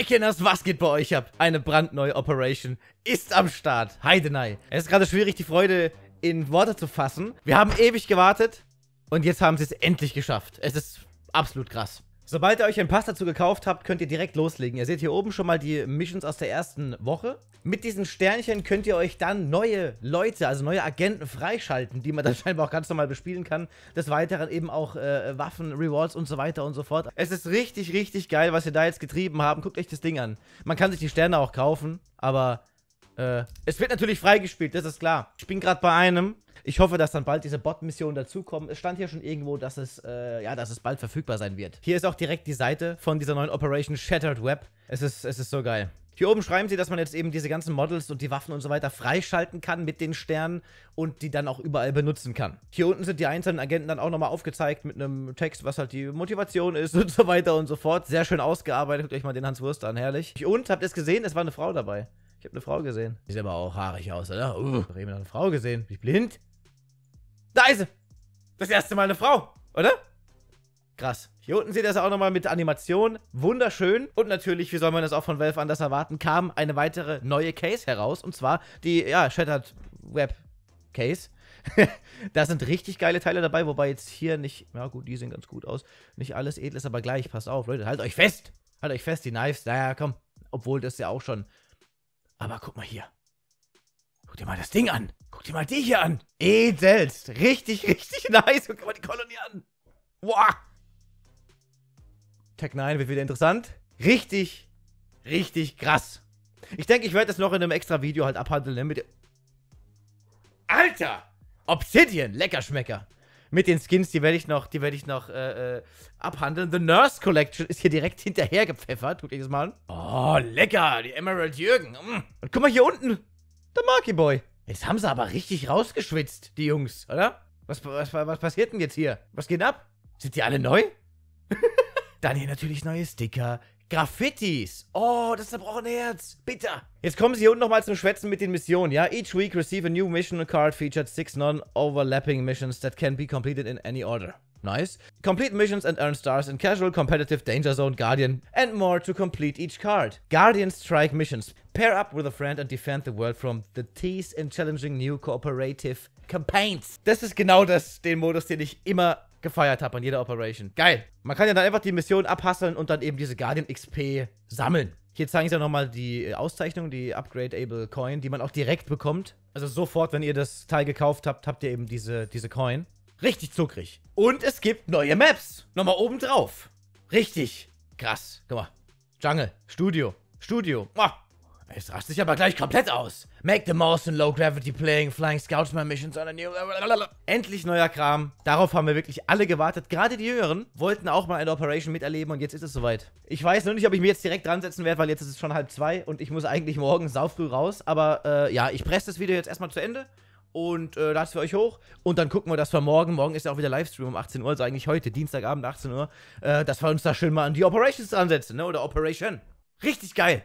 Backenders, was geht bei euch ab? Eine brandneue Operation ist am Start. Heidenai. Es ist gerade schwierig, die Freude in Worte zu fassen. Wir haben ewig gewartet und jetzt haben sie es endlich geschafft. Es ist absolut krass. Sobald ihr euch einen Pass dazu gekauft habt, könnt ihr direkt loslegen. Ihr seht hier oben schon mal die Missions aus der ersten Woche. Mit diesen Sternchen könnt ihr euch dann neue Leute, also neue Agenten freischalten, die man dann scheinbar auch ganz normal bespielen kann. Des Weiteren eben auch äh, Waffen, Rewards und so weiter und so fort. Es ist richtig, richtig geil, was wir da jetzt getrieben haben. Guckt euch das Ding an. Man kann sich die Sterne auch kaufen, aber äh, es wird natürlich freigespielt, das ist klar. Ich bin gerade bei einem. Ich hoffe, dass dann bald diese Bot-Missionen dazukommen. Es stand hier schon irgendwo, dass es, äh, ja, dass es bald verfügbar sein wird. Hier ist auch direkt die Seite von dieser neuen Operation Shattered Web. Es ist, es ist so geil. Hier oben schreiben sie, dass man jetzt eben diese ganzen Models und die Waffen und so weiter freischalten kann mit den Sternen und die dann auch überall benutzen kann. Hier unten sind die einzelnen Agenten dann auch nochmal aufgezeigt mit einem Text, was halt die Motivation ist und so weiter und so fort. Sehr schön ausgearbeitet. Guckt euch mal den Hans Wurst an, herrlich. Und, habt ihr es gesehen? Es war eine Frau dabei. Ich habe eine Frau gesehen. Sieht aber auch haarig aus, oder? Uh. Ich habe eine Frau gesehen. Bin ich blind? Da ist sie. Das erste Mal eine Frau, oder? Krass. Hier unten seht ihr es auch nochmal mit Animation. Wunderschön. Und natürlich, wie soll man das auch von Valve anders erwarten, kam eine weitere neue Case heraus. Und zwar die, ja, Shattered Web Case. da sind richtig geile Teile dabei, wobei jetzt hier nicht, ja gut, die sehen ganz gut aus. Nicht alles edles, aber gleich, passt auf, Leute, halt euch fest! Halt euch fest, die Knives, naja, komm. Obwohl das ja auch schon aber guck mal hier. Guck dir mal das Ding an. Guck dir mal die hier an. Edelst. Richtig, richtig nice. Guck dir mal die Kolonie an. Boah. Tech 9 wird wieder interessant. Richtig, richtig krass. Ich denke, ich werde das noch in einem extra Video halt abhandeln. Ne? Mit Alter! Obsidian. Lecker Schmecker mit den Skins, die werde ich noch, die werde ich noch äh, äh abhandeln. The Nurse Collection ist hier direkt hinterher gepfeffert. Guckt euch das mal an. Oh, lecker, die Emerald Jürgen. Mm. Und guck mal hier unten, der Marky Boy. Jetzt haben sie aber richtig rausgeschwitzt, die Jungs, oder? Was, was, was passiert denn jetzt hier? Was geht ab? Sind die alle neu? Dann hier natürlich neue Sticker, Graffitis. Oh, das ist ein Herz. Bitter. Jetzt kommen sie hier unten nochmal zum Schwätzen mit den Missionen, ja? Each week receive a new mission card featured six non-overlapping missions that can be completed in any order. Nice. Complete missions and earn stars in casual, competitive, danger zone, guardian, and more to complete each card. Guardian strike missions. Pair up with a friend and defend the world from the tease in challenging new cooperative campaigns. Das ist genau das, den Modus, den ich immer gefeiert habe an jeder Operation. Geil. Man kann ja dann einfach die Mission abhasseln und dann eben diese Guardian XP sammeln. Hier zeigen sie ja nochmal die äh, Auszeichnung, die Upgradeable Coin, die man auch direkt bekommt. Also sofort, wenn ihr das Teil gekauft habt, habt ihr eben diese, diese Coin. Richtig zuckrig. Und es gibt neue Maps. Nochmal oben drauf. Richtig krass. Guck mal. Jungle. Studio. Studio. Oh, es rast sich aber gleich komplett aus. Make the most in low gravity playing, flying scoutman missions on a new... Lalalala. Endlich neuer Kram. Darauf haben wir wirklich alle gewartet. Gerade die Jüngeren wollten auch mal eine Operation miterleben und jetzt ist es soweit. Ich weiß nur nicht, ob ich mir jetzt direkt dran setzen werde, weil jetzt ist es schon halb zwei und ich muss eigentlich morgen saufrüh raus. Aber äh, ja, ich presse das Video jetzt erstmal zu Ende und äh, das für euch hoch. Und dann gucken wir, dass wir morgen, morgen ist ja auch wieder Livestream um 18 Uhr, also eigentlich heute, Dienstagabend 18 Uhr, äh, dass wir uns da schön mal an die Operations ansetzen, ne? Oder Operation. Richtig geil.